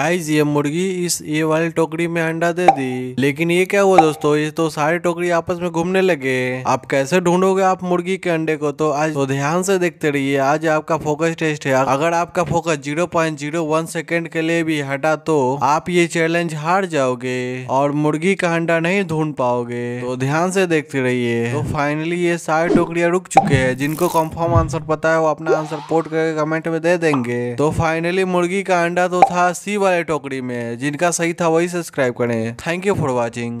guys ये मुर्गी इस ये वाली टोकरी में अंडा दे दी लेकिन ये क्या हुआ दोस्तों ये तो सारी टोकरी आपस में घूमने लगे आप कैसे ढूंढोगे आप मुर्गी के अंडे को तो आज तो ध्यान से देखते रहिए आज आपका फोकस टेस्ट है अगर आपका focus zero point zero one second के लिए भी हटा तो आप ये चैलेंज हार जाओगे और मुर्गी का अंडा नहीं ढूंढ पाओगे तो ध्यान से देखते रहिए तो फाइनली ये सारी टोकरिया रुक चुके हैं जिनको कंफर्म आंसर पता है वो अपना आंसर पोर्ट करके कमेंट में दे देंगे तो फाइनली मुर्गी का अंडा तो था सी वाले टोकरी में जिनका सही था वही सब्सक्राइब करें थैंक यू फॉर वॉचिंग